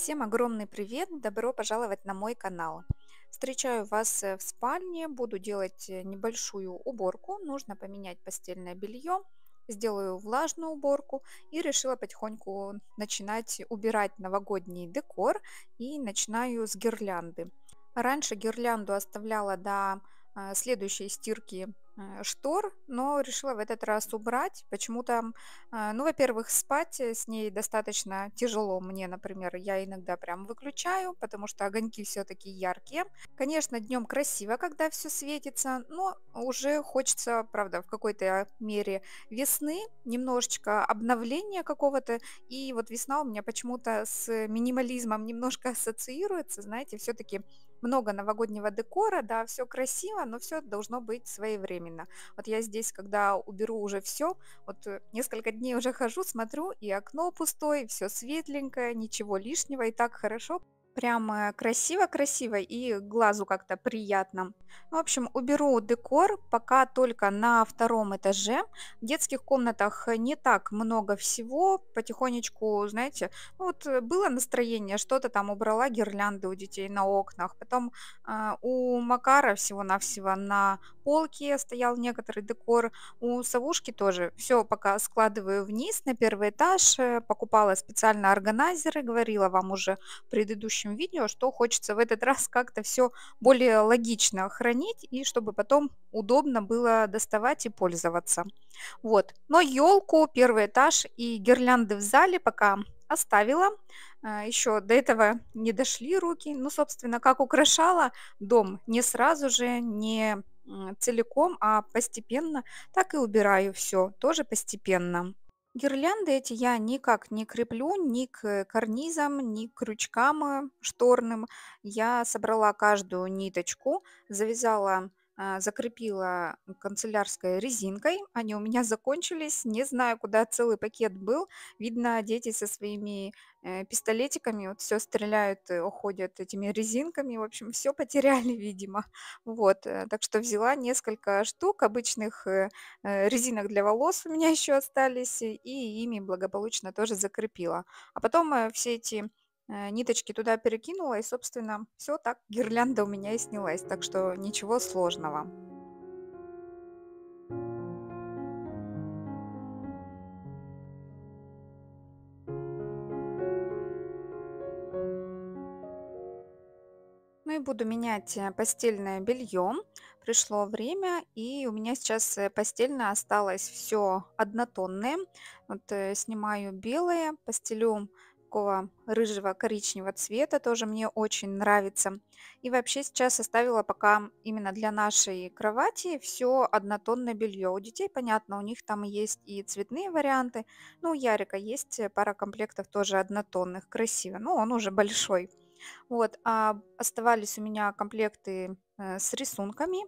Всем огромный привет! Добро пожаловать на мой канал! Встречаю вас э, в спальне, буду делать э, небольшую уборку. Нужно поменять постельное белье, сделаю влажную уборку и решила потихоньку начинать убирать новогодний декор и начинаю с гирлянды. Раньше гирлянду оставляла до э, следующей стирки Э, штор, но решила в этот раз убрать. Почему-то, э, ну, во-первых, спать с ней достаточно тяжело мне, например. Я иногда прям выключаю, потому что огоньки все-таки яркие. Конечно, днем красиво, когда все светится, но уже хочется, правда, в какой-то мере весны, немножечко обновления какого-то. И вот весна у меня почему-то с минимализмом немножко ассоциируется, знаете, все-таки много новогоднего декора, да, все красиво, но все должно быть своевременно. Вот я здесь, когда уберу уже все, вот э, несколько дней уже хожу, смотрю, и окно пустое, все светленькое, ничего лишнего, и так хорошо. Прям красиво-красиво и глазу как-то приятно. В общем, уберу декор пока только на втором этаже. В детских комнатах не так много всего. Потихонечку, знаете, ну вот э, было настроение, что-то там убрала гирлянды у детей на окнах. Потом э, у Макара всего-навсего на полке стоял некоторый декор. У Савушки тоже. Все пока складываю вниз на первый этаж. Э, покупала специально органайзеры, говорила вам уже в предыдущем следующем видео, что хочется в этот раз как-то все более логично хранить и чтобы потом удобно было доставать и пользоваться. Вот. Но елку, первый этаж и гирлянды в зале пока оставила. А, Еще до этого не дошли руки. Ну, собственно, как украшала дом не сразу же, не целиком, а постепенно, так и убираю все, тоже постепенно. Гирлянды эти я никак не креплю ни к карнизам, ни к крючкам э, шторным. Я собрала каждую ниточку, завязала а, закрепила канцелярской резинкой. Они у меня закончились, не знаю, куда целый пакет был. Видно, дети со своими э, пистолетиками, вот все стреляют, э, уходят этими резинками, в общем, все потеряли, видимо. Вот, э, так что взяла несколько штук обычных резинок для волос у меня еще остались, и ими благополучно тоже закрепила. А потом все эти Э, ниточки туда перекинула, и, собственно, все так гирлянда у меня и снялась, так что ничего сложного. Ну и буду менять э, постельное белье. Пришло время, и у меня сейчас э, постельное осталось все однотонное. Вот снимаю белое, постелю такого рыжего-коричневого цвета, тоже мне очень нравится. И вообще сейчас оставила пока именно для нашей кровати все однотонное белье. У детей, понятно, у них там есть и цветные варианты. Ну, у Ярика есть пара комплектов тоже однотонных, красиво, но он уже большой. Вот, а оставались у меня комплекты э, с рисунками,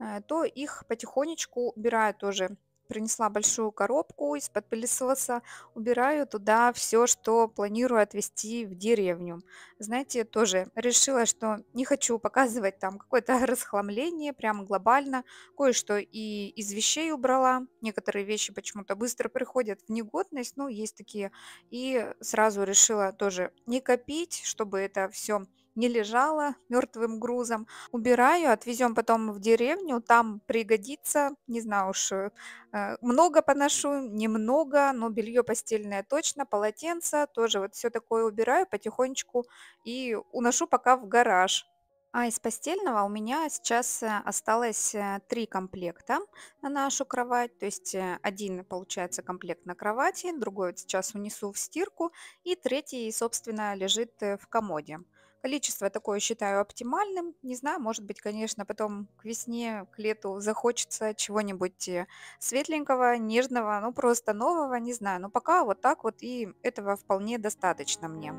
э, то их потихонечку убираю тоже принесла большую коробку из-под пылесоса, убираю туда все, что планирую отвезти в деревню. Знаете, тоже решила, что не хочу показывать там какое-то расхламление, прям глобально. Кое-что и из вещей убрала. Некоторые вещи почему-то быстро приходят в негодность, ну, есть такие. И сразу решила тоже не копить, чтобы это все не лежала мертвым грузом. Убираю, отвезем потом в деревню, там пригодится, не знаю уж, э, э, много поношу, немного, но белье постельное точно, полотенца тоже вот все такое убираю потихонечку и уношу пока в гараж. А из постельного у меня сейчас э, осталось три комплекта на нашу кровать. То есть один, получается, комплект на кровати, другой вот сейчас унесу в стирку, и третий, собственно, лежит в комоде. Количество такое считаю оптимальным. Не знаю, может быть, конечно, потом к весне, к лету захочется чего-нибудь э, светленького, нежного, ну просто нового, не знаю. Но пока вот так вот и этого вполне достаточно мне.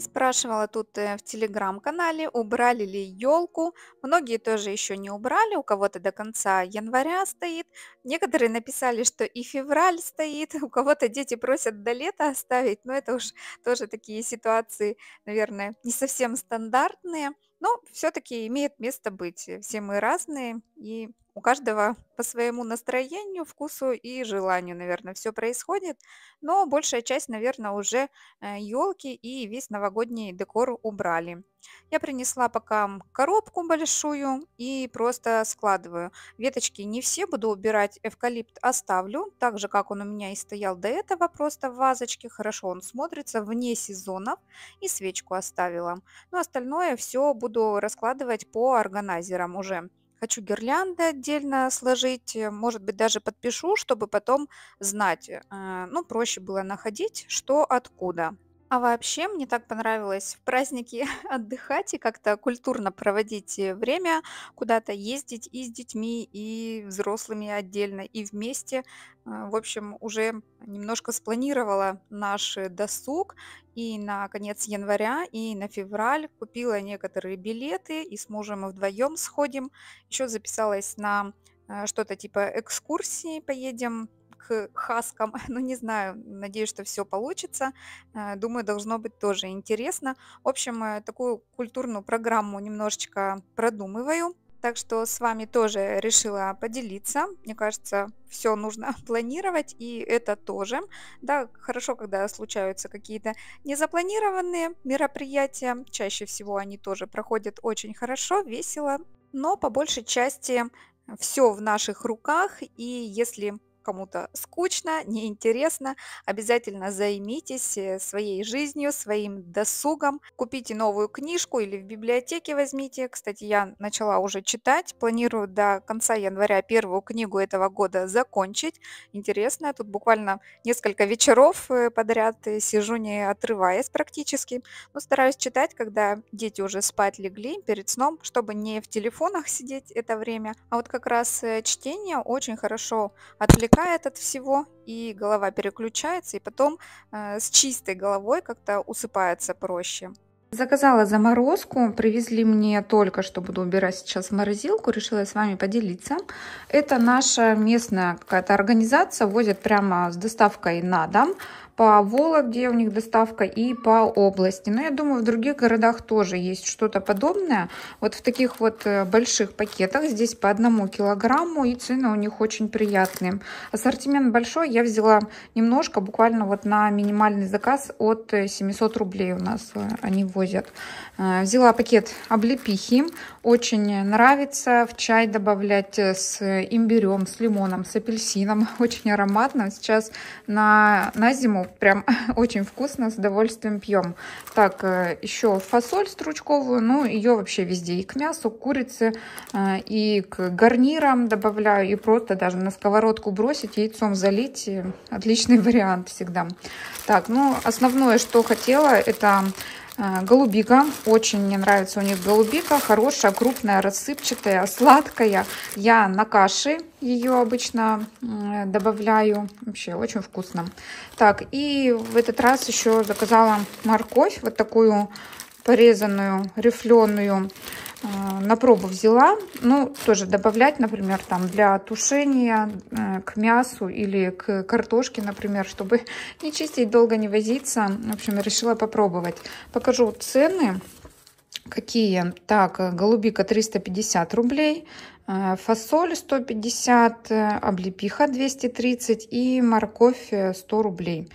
И спрашивала тут э, в телеграм-канале, убрали ли елку. Многие тоже еще не убрали, у кого-то до конца января стоит. Некоторые написали, что и февраль стоит, у кого-то дети просят до лета оставить. Но это уж тоже такие ситуации, наверное, не совсем стандартные. Но все-таки имеет место быть. Э, все мы разные, и у каждого по своему настроению, вкусу и желанию, наверное, все происходит. Но большая часть, наверное, уже елки э, и весь новогодний декор убрали. Я принесла пока коробку большую и просто складываю. Веточки не все буду убирать, эвкалипт оставлю, так же, как он у меня и стоял до этого, просто в вазочке. Хорошо он смотрится вне сезонов и свечку оставила. Но ну, остальное все буду раскладывать по органайзерам уже. Хочу гирлянды отдельно сложить, э, может быть, даже подпишу, чтобы потом знать, э, ну, проще было находить, что откуда. А вообще, мне так понравилось в праздники отдыхать и как-то культурно проводить э, время, куда-то ездить и с детьми, и взрослыми отдельно, и вместе. А, в общем, уже немножко спланировала наш э, досуг и на конец января, и на февраль. Купила некоторые билеты, и с мужем вдвоем сходим. Еще записалась на э, что-то типа экскурсии, поедем к хаскам. Ну, не знаю, надеюсь, что все получится. Э, думаю, должно быть тоже интересно. В общем, э, такую культурную программу немножечко продумываю. Так что с вами тоже решила поделиться. Мне кажется, все нужно планировать, и это тоже. Да, хорошо, когда случаются какие-то незапланированные мероприятия. Чаще всего они тоже проходят очень хорошо, весело. Но по большей части все в наших руках, и если кому-то скучно, неинтересно, обязательно займитесь э, своей жизнью, своим досугом, купите новую книжку или в библиотеке возьмите. Кстати, я начала уже читать, планирую до конца января первую книгу этого года закончить. Интересно, тут буквально несколько вечеров э, подряд э, сижу, не отрываясь практически, но стараюсь читать, когда дети уже спать легли перед сном, чтобы не в телефонах сидеть это время. А вот как раз чтение очень хорошо отвлекает отвлекает от всего, и голова переключается, и потом э, с чистой головой как-то усыпается проще. Заказала заморозку, привезли мне только что, буду убирать сейчас в морозилку, решила с вами поделиться. Это наша местная какая-то организация, возят прямо с доставкой на дом по Вологде у них доставка и по области. Но я думаю, в других городах тоже есть что-то подобное. Вот в таких вот э, больших пакетах здесь по одному килограмму и цены у них очень приятные. Ассортимент большой, я взяла немножко, буквально вот на минимальный заказ от 700 э, рублей у нас э, они возят. Взяла пакет облепихи, очень нравится в чай добавлять э, с имбирем, с лимоном, с апельсином. Очень ароматно. Сейчас на, на зиму прям очень вкусно, с удовольствием пьем. Так, э, еще фасоль стручковую. Ну, ее вообще везде. И к мясу, к курице, э, и к гарнирам добавляю. И просто даже на сковородку бросить, яйцом залить. Отличный вариант всегда. Так, ну, основное, что хотела, это а, голубика. Очень мне нравится у них голубика. Хорошая, крупная, рассыпчатая, сладкая. Я на каши ее обычно добавляю. Вообще очень вкусно. Так, и в этот раз еще заказала морковь. Вот такую порезанную, рифленую. Э, на пробу взяла, ну, тоже добавлять, например, там для тушения э, к мясу или к картошке, например, чтобы не чистить, долго не возиться. В общем, решила попробовать. Покажу цены. Какие? Так, голубика 350 рублей, э, фасоль 150, облепиха 230 и морковь 100 рублей.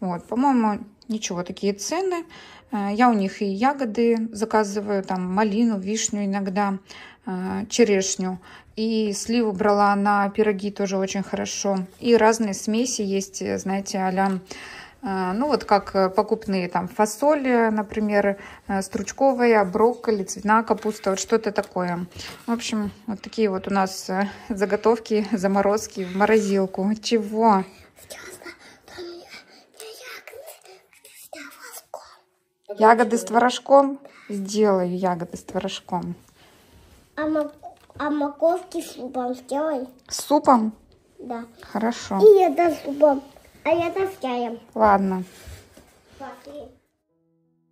Вот, по-моему, ничего, такие цены. Э, я у них и ягоды заказываю, там малину, вишню иногда, э, черешню. И сливу брала на пироги тоже очень хорошо. И разные смеси есть, э, знаете, а ну вот как покупные там фасоли, например, стручковая, брокколи, цветная капуста, вот что-то такое. В общем, вот такие вот у нас заготовки, заморозки в морозилку. Чего? Ягоды с творожком? Сделаю ягоды с творожком. А, мак... а морковки с супом сделай. С супом? Да. Хорошо. И это с супом, а это с чаем. Ладно. Пошли.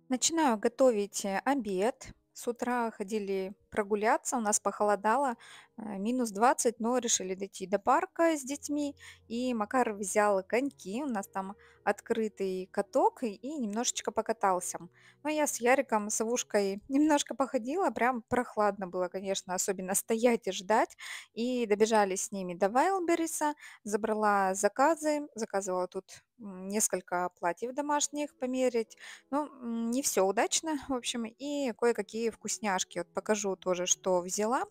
Начинаю готовить обед. С утра ходили прогуляться. У нас похолодало, э, минус 20, но решили дойти до парка с детьми. И Макар взял коньки, у нас там открытый каток, и немножечко покатался. Ну я с Яриком, с вушкой немножко походила, прям прохладно было, конечно, особенно стоять и ждать. И добежали с ними до Вайлбериса, забрала заказы, заказывала тут несколько платьев домашних померить. Ну, не все удачно, в общем, и кое-какие вкусняшки. Вот покажу тоже, что взяла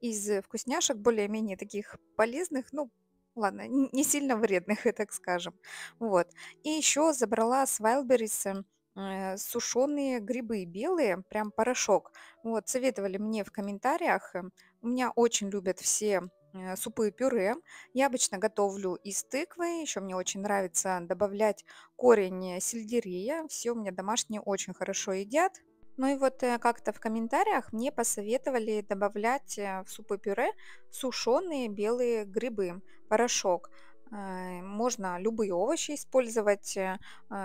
из э, вкусняшек, более-менее таких полезных, ну, ладно, не сильно вредных, так скажем. Вот. И еще забрала с Wildberries эм, э, сушеные грибы белые, прям порошок. Вот, советовали мне в комментариях. Эм, у меня очень любят все э, супы и пюре. Я обычно готовлю из тыквы, еще мне очень нравится добавлять корень сельдерея. Все у меня домашние очень хорошо едят, ну и вот э, как-то в комментариях мне посоветовали добавлять э, в супы-пюре сушеные белые грибы, порошок. Э, можно любые овощи использовать. А,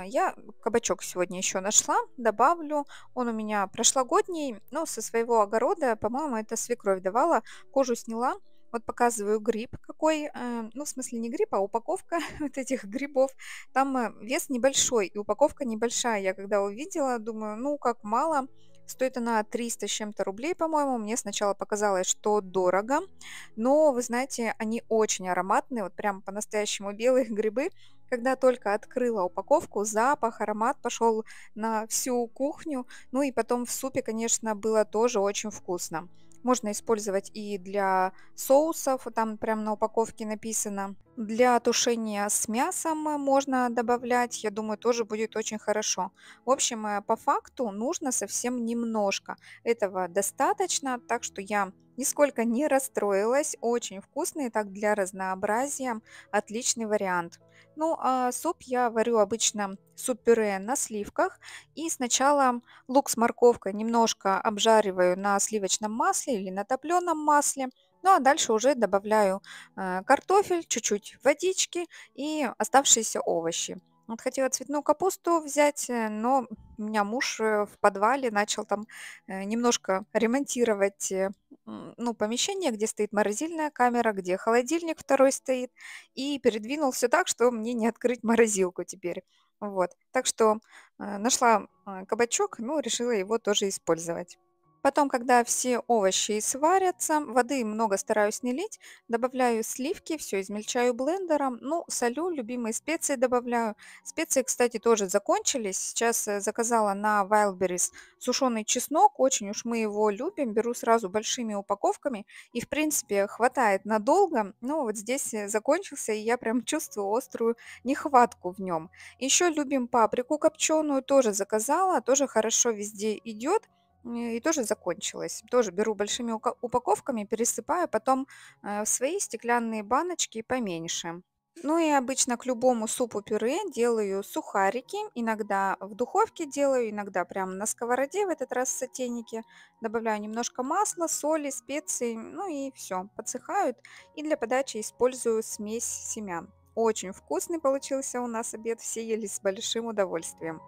я кабачок сегодня еще нашла, добавлю. Он у меня прошлогодний, но со своего огорода, по-моему, это свекровь давала, кожу сняла. Вот показываю гриб какой, э, ну, в смысле не гриб, а упаковка вот этих грибов. Там э, вес небольшой и упаковка небольшая. Я когда увидела, думаю, ну, как мало. Стоит она 300 с чем-то рублей, по-моему. Мне сначала показалось, что дорого. Но, вы знаете, они очень ароматные. Вот прям по-настоящему белые грибы. Когда только открыла упаковку, запах, аромат пошел на всю кухню. Ну и потом в супе, конечно, было тоже очень вкусно. Можно использовать и для соусов, там прямо на упаковке написано. Для тушения с мясом можно добавлять, я думаю, тоже будет очень хорошо. В общем, э, по факту нужно совсем немножко. Этого достаточно, так что я Нисколько не расстроилась, очень вкусный, так для разнообразия, отличный вариант. Ну а суп я варю обычно суп-пюре на сливках и сначала лук с морковкой немножко обжариваю на сливочном масле или на топленом масле. Ну а дальше уже добавляю э, картофель, чуть-чуть водички и оставшиеся овощи. Вот хотела цветную капусту взять, э, но у меня муж э, в подвале начал там э, немножко ремонтировать ну, помещение, где стоит морозильная камера, где холодильник второй стоит, и передвинул все так, что мне не открыть морозилку теперь. Вот. Так что нашла кабачок, ну, решила его тоже использовать. Потом, когда все овощи сварятся, воды много стараюсь не лить, добавляю сливки, все измельчаю блендером, ну, солю, любимые специи добавляю. Специи, кстати, тоже закончились. Сейчас э, заказала на Wildberries сушеный чеснок, очень уж мы его любим, беру сразу большими упаковками и, в принципе, хватает надолго. Ну, вот здесь э, закончился, и я прям чувствую острую нехватку в нем. Еще любим паприку копченую, тоже заказала, тоже хорошо везде идет и тоже закончилась. Тоже беру большими упаковками, пересыпаю потом э, в свои стеклянные баночки поменьше. Ну и обычно к любому супу-пюре делаю сухарики, иногда в духовке делаю, иногда прямо на сковороде, в этот раз в сотейнике. Добавляю немножко масла, соли, специй, ну и все, подсыхают. И для подачи использую смесь семян. Очень вкусный получился у нас обед, все ели с большим удовольствием.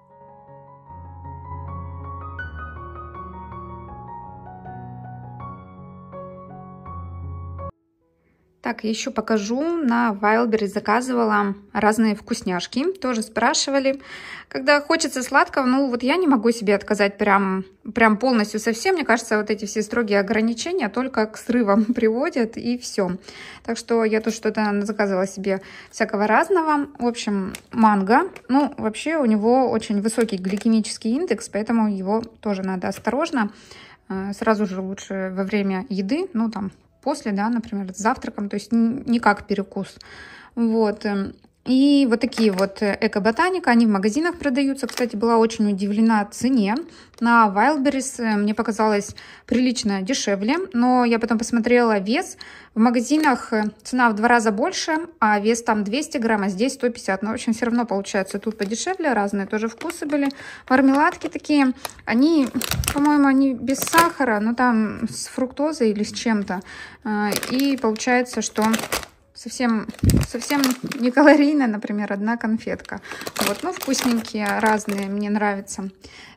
Так, еще покажу. На Wildberries заказывала разные вкусняшки. Тоже спрашивали. Когда хочется сладкого, ну вот я не могу себе отказать прям, прям полностью совсем. Мне кажется, вот эти все строгие ограничения только к срывам приводят и все. Так что я тут что-то заказывала себе всякого разного. В общем, манго. Ну, вообще у него очень высокий гликемический индекс, поэтому его тоже надо осторожно. Э, сразу же лучше во время еды, ну там после, да, например, с завтраком, то есть не как перекус. Вот. Эм, и вот такие вот э, эко-ботаника, они в магазинах продаются. Кстати, была очень удивлена цене. На Wildberries э, мне показалось прилично дешевле, но я потом посмотрела вес. В магазинах э, цена в два раза больше, а вес там 200 грамм, а здесь 150. Но, в общем, все равно получается тут подешевле, разные тоже вкусы были. Мармеладки такие, они по-моему, они без сахара, но там с фруктозой или с чем-то. А, и получается, что совсем, совсем не калорийно, например, одна конфетка. Вот, ну, вкусненькие, разные, мне нравятся.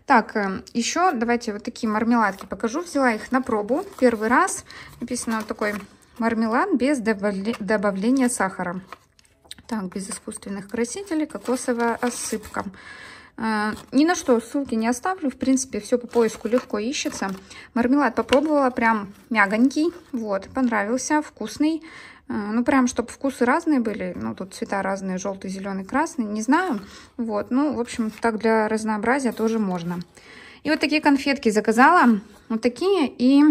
Так, э, еще давайте вот такие мармеладки покажу. Взяла их на пробу первый раз. Написано вот такой мармелад без добавления сахара. Так, без искусственных красителей, кокосовая осыпка. А, ни на что ссылки не оставлю. В принципе, все по поиску легко ищется. Мармелад попробовала, прям мягонький. Вот, понравился, вкусный. А, ну, прям, чтобы вкусы разные были. Ну, тут цвета разные, желтый, зеленый, красный. Не знаю. Вот, ну, в общем, так для разнообразия тоже можно. И вот такие конфетки заказала. Вот такие и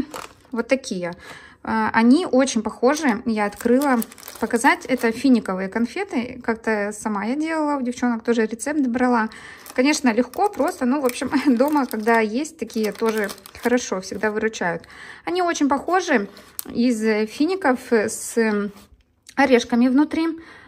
вот такие. А, они очень похожи. Я открыла показать. Это финиковые конфеты. Как-то сама я делала, у девчонок тоже рецепт брала. Конечно, легко, просто, ну, в общем, дома, когда есть такие, тоже хорошо, всегда выручают. Они очень похожи из фиников с орешками внутри.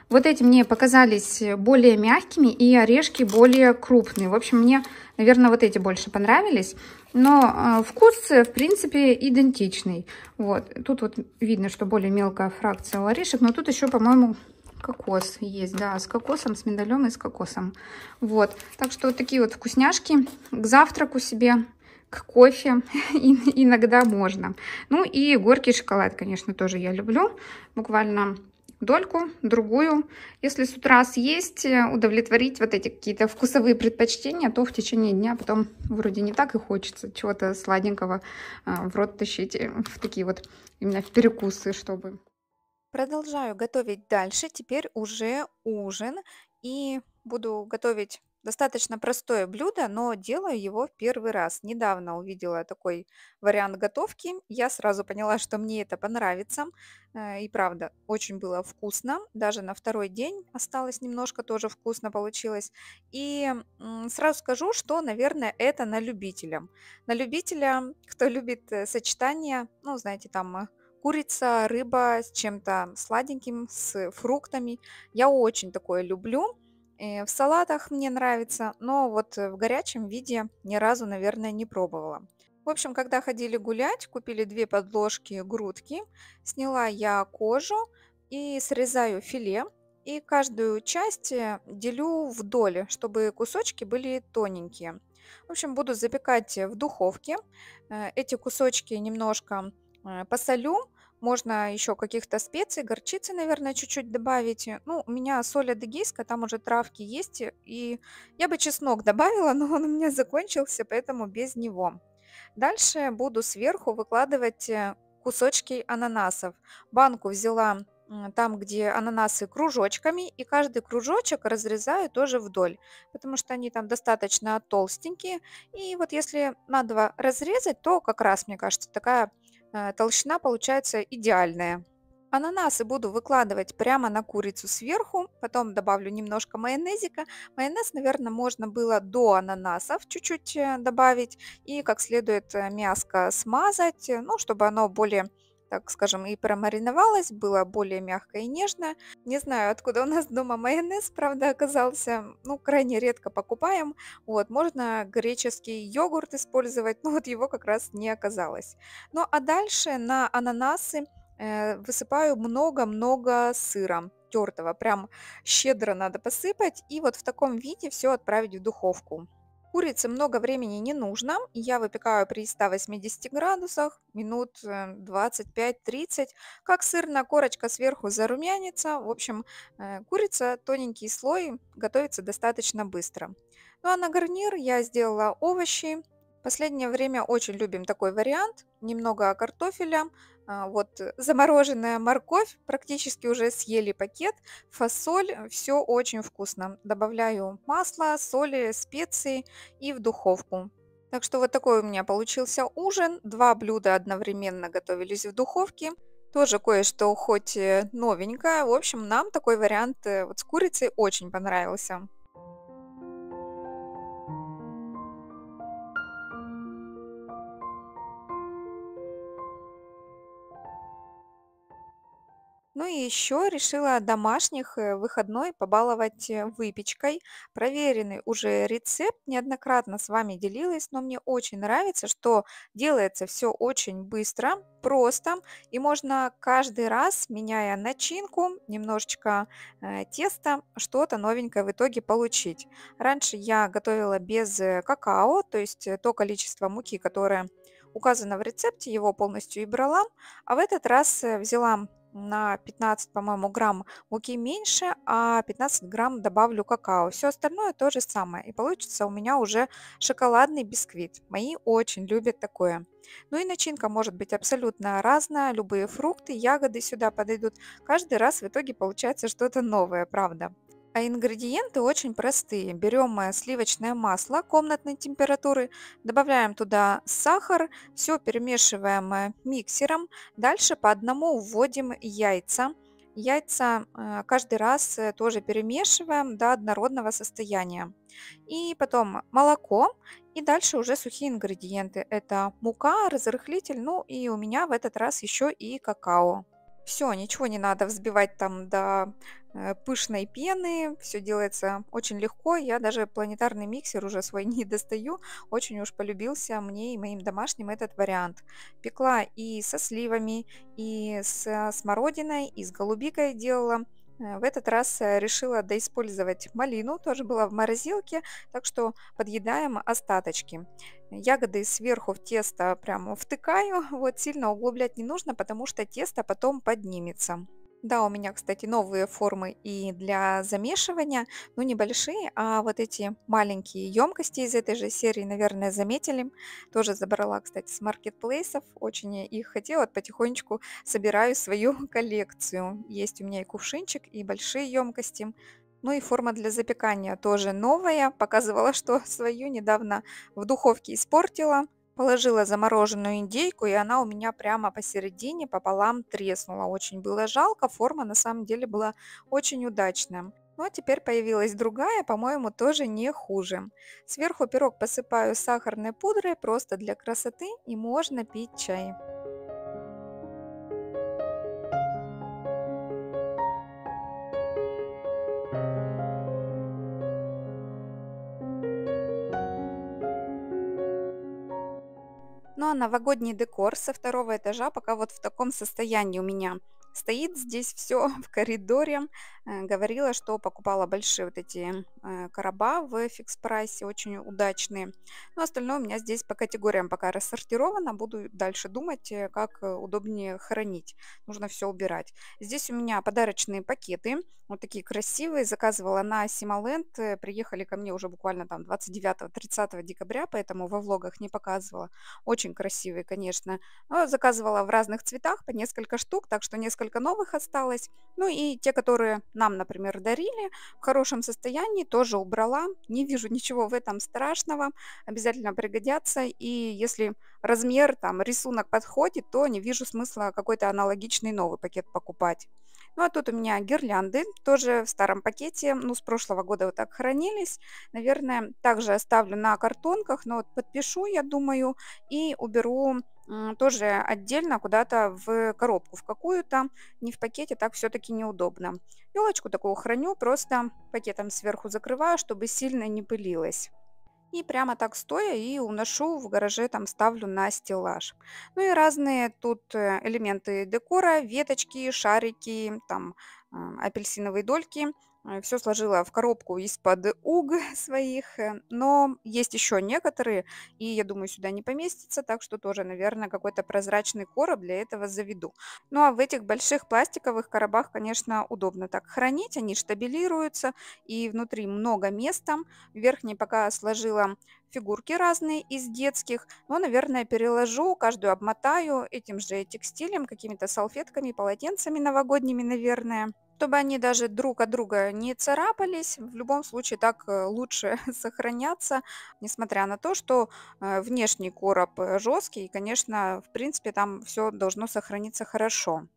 Вот эти мне показались более мягкими и орешки более крупные. В общем, мне, наверное, вот эти больше понравились но а, вкус, э, в принципе, идентичный. Вот, тут вот видно, что более мелкая фракция ларишек, но тут еще, по-моему, кокос есть, да, с кокосом, с миндалем и с кокосом. Вот, так что вот такие вот вкусняшки к завтраку себе, к кофе иногда можно. Ну и горький шоколад, конечно, тоже я люблю, буквально дольку, другую. Если с утра съесть, э, удовлетворить вот эти какие-то вкусовые предпочтения, то в течение дня потом вроде не так и хочется чего-то сладенького э, в рот тащить, э, в такие вот именно в перекусы, чтобы. Продолжаю готовить дальше, теперь уже ужин, и буду готовить Достаточно простое блюдо, но делаю его в первый раз. Недавно увидела такой вариант готовки. Я сразу поняла, что мне это понравится. Э, и правда, очень было вкусно. Даже на второй день осталось немножко, тоже вкусно получилось. И сразу скажу, что, наверное, это на любителя. На любителя, кто любит э, сочетание, ну, знаете, там э, курица, рыба с чем-то сладеньким, с фруктами. Я очень такое люблю в салатах мне нравится, но вот э, в горячем виде ни разу, наверное, не пробовала. В общем, когда ходили гулять, купили две подложки грудки, сняла я кожу и срезаю филе. И каждую часть э, делю вдоль, чтобы кусочки были тоненькие. В общем, буду запекать в духовке. Э, эти кусочки немножко посолю, можно еще каких-то специй, горчицы, наверное, чуть-чуть добавить. Э, ну, у меня соль адыгейская, там уже травки есть. Э, и я бы чеснок добавила, но он у меня закончился, поэтому без него. Дальше буду сверху выкладывать э, кусочки ананасов. Банку взяла там, где ананасы кружочками, и каждый кружочек разрезаю тоже вдоль, потому что они там достаточно толстенькие. И вот если на разрезать, то как раз, мне кажется, такая Э, толщина получается идеальная. Ананасы буду выкладывать прямо на курицу сверху, потом добавлю немножко майонезика. Майонез, наверное, можно было до ананасов чуть-чуть э, добавить и как следует э, мяско смазать, ну, чтобы оно более так скажем, и промариновалась, было более мягко и нежно. Не знаю, откуда у нас дома майонез, правда, оказался, ну, крайне редко покупаем. Вот, можно греческий йогурт использовать, но вот его как раз не оказалось. Ну, а дальше на ананасы э, высыпаю много-много сыра тертого, прям щедро надо посыпать и вот в таком виде все отправить в духовку. Курице много времени не нужно. Я выпекаю при 180 градусах минут 25-30. Э, как сырная корочка сверху зарумянится. В общем, э, курица тоненький слой готовится достаточно быстро. Ну а на гарнир я сделала овощи. последнее время очень любим такой вариант. Немного картофеля, а, вот э, замороженная морковь, практически уже съели пакет, фасоль, э, все очень вкусно. Добавляю масло, соли, специи и в духовку. Так что вот такой у меня получился ужин. Два блюда одновременно готовились в духовке. Тоже кое-что хоть э, новенькое. В общем, нам такой вариант вот с курицей очень понравился. Ну и еще решила домашних э, выходной побаловать э, выпечкой. Проверенный уже рецепт неоднократно с вами делилась, но мне очень нравится, что делается все очень быстро, просто, и можно каждый раз, меняя начинку, немножечко э, теста, что-то новенькое в итоге получить. Раньше я готовила без какао, то есть то количество муки, которое указано в рецепте, его полностью и брала, а в этот раз взяла на 15, по-моему, грамм муки меньше, а 15 грамм добавлю какао. Все остальное то же самое. И получится у меня уже шоколадный бисквит. Мои очень любят такое. Ну и начинка может быть абсолютно разная. Любые фрукты, ягоды сюда подойдут. Каждый раз в итоге получается что-то новое, правда. А ингредиенты очень простые. Берем э, сливочное масло комнатной температуры, добавляем туда сахар, все перемешиваем э, миксером. Дальше по одному вводим яйца. Яйца э, каждый раз тоже перемешиваем до однородного состояния. И потом молоко и дальше уже сухие ингредиенты. Это мука, разрыхлитель, ну и у меня в этот раз еще и какао. Все, ничего не надо взбивать там до э, пышной пены. Все делается очень легко. Я даже планетарный миксер уже свой не достаю. Очень уж полюбился мне и моим домашним этот вариант. Пекла и со сливами, и со э, смородиной, и с голубикой делала. Э, в этот раз э, решила доиспользовать малину, тоже была в морозилке, так что подъедаем остаточки. Ягоды сверху в тесто прямо втыкаю, вот сильно углублять не нужно, потому что тесто потом поднимется. Да, у меня, кстати, новые формы и для замешивания, ну небольшие, а вот эти маленькие емкости из этой же серии, наверное, заметили. Тоже забрала, кстати, с маркетплейсов, очень их хотела, потихонечку собираю свою коллекцию. Есть у меня и кувшинчик, и большие емкости. Ну и форма для запекания тоже новая, показывала, что свою недавно в духовке испортила, Положила замороженную индейку, и она у меня прямо посередине пополам треснула. Очень было жалко, форма на самом деле была очень удачная. Ну а теперь появилась другая, по-моему, тоже не хуже. Сверху пирог посыпаю сахарной пудрой просто для красоты и можно пить чай. новогодний декор со второго этажа пока вот в таком состоянии у меня стоит. Здесь все в коридоре. Э, говорила, что покупала большие вот эти Э, короба в фикс прайсе, очень удачные. Но остальное у меня здесь по категориям пока рассортировано, буду дальше думать, э, как э, удобнее хранить. Нужно все убирать. Здесь у меня подарочные пакеты, вот такие красивые, заказывала на Симоленд, приехали ко мне уже буквально там 29-30 декабря, поэтому во влогах не показывала. Очень красивые, конечно. Но заказывала в разных цветах, по несколько штук, так что несколько новых осталось. Ну и те, которые нам, например, дарили в хорошем состоянии, тоже убрала. Не вижу ничего в этом страшного. Обязательно пригодятся. И если размер, там, рисунок подходит, то не вижу смысла какой-то аналогичный новый пакет покупать. Ну, а тут у меня гирлянды, тоже в старом пакете, ну, с прошлого года вот так хранились. Наверное, также оставлю на картонках, но вот подпишу, я думаю, и уберу тоже отдельно куда-то в коробку, в какую-то, не в пакете, так все-таки неудобно. Елочку такую храню, просто пакетом сверху закрываю, чтобы сильно не пылилась. И прямо так стоя и уношу в гараже, там ставлю на стеллаж. Ну и разные тут э, элементы декора, веточки, шарики, там апельсиновые дольки – Э, все сложила в коробку из-под уг своих, э, но есть еще некоторые, и я думаю, сюда не поместится, так что тоже, наверное, какой-то прозрачный короб для этого заведу. Ну а в этих больших пластиковых коробах, конечно, удобно так хранить, они штабилируются, и внутри много места. В верхней пока сложила фигурки разные из детских, но, наверное, переложу, каждую обмотаю этим же текстилем, какими-то салфетками, полотенцами новогодними, наверное чтобы они даже друг от друга не царапались. В любом случае так э, лучше сохраняться, несмотря на то, что э, внешний короб э, жесткий, и, конечно, в принципе, там все должно сохраниться хорошо.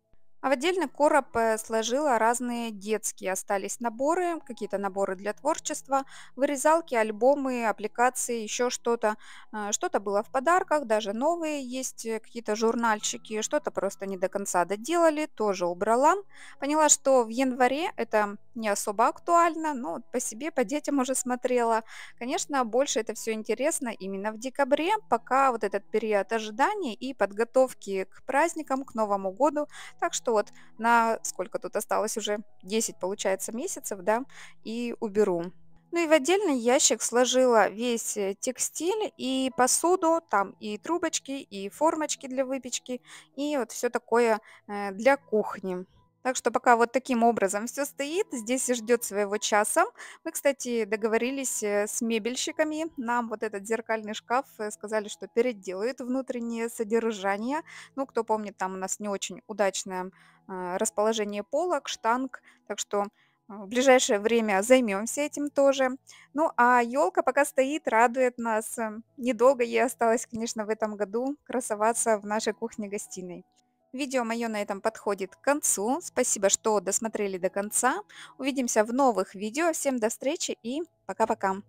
А в отдельный короб э, сложила разные детские. Остались наборы, какие-то наборы для творчества, вырезалки, альбомы, аппликации, еще что-то. Э, что-то было в подарках, даже новые есть э, какие-то журнальчики, что-то просто не до конца доделали, тоже убрала. Поняла, что в январе это не особо актуально, но по себе, по детям уже смотрела. Конечно, больше это все интересно именно в декабре, пока вот этот период ожидания и подготовки к праздникам, к Новому году. Так что вот на сколько тут осталось уже 10, получается, месяцев, да, и уберу. Ну и в отдельный ящик сложила весь э, текстиль и посуду, там и трубочки, и формочки для выпечки, и вот все такое э, для кухни. Так что пока вот таким образом все стоит, здесь ждет своего часа. Мы, кстати, договорились э, с мебельщиками, нам вот этот зеркальный шкаф э, сказали, что переделают внутреннее содержание. Ну, кто помнит, там у нас не очень удачное а, расположение полок, штанг, так что а, в ближайшее время займемся этим тоже. Ну а елка пока стоит, радует нас. Э, недолго ей осталось, конечно, в этом году красоваться в нашей кухне-гостиной. Видео мое на этом подходит к концу. Спасибо, что досмотрели до конца. Увидимся в новых видео. Всем до встречи и пока-пока.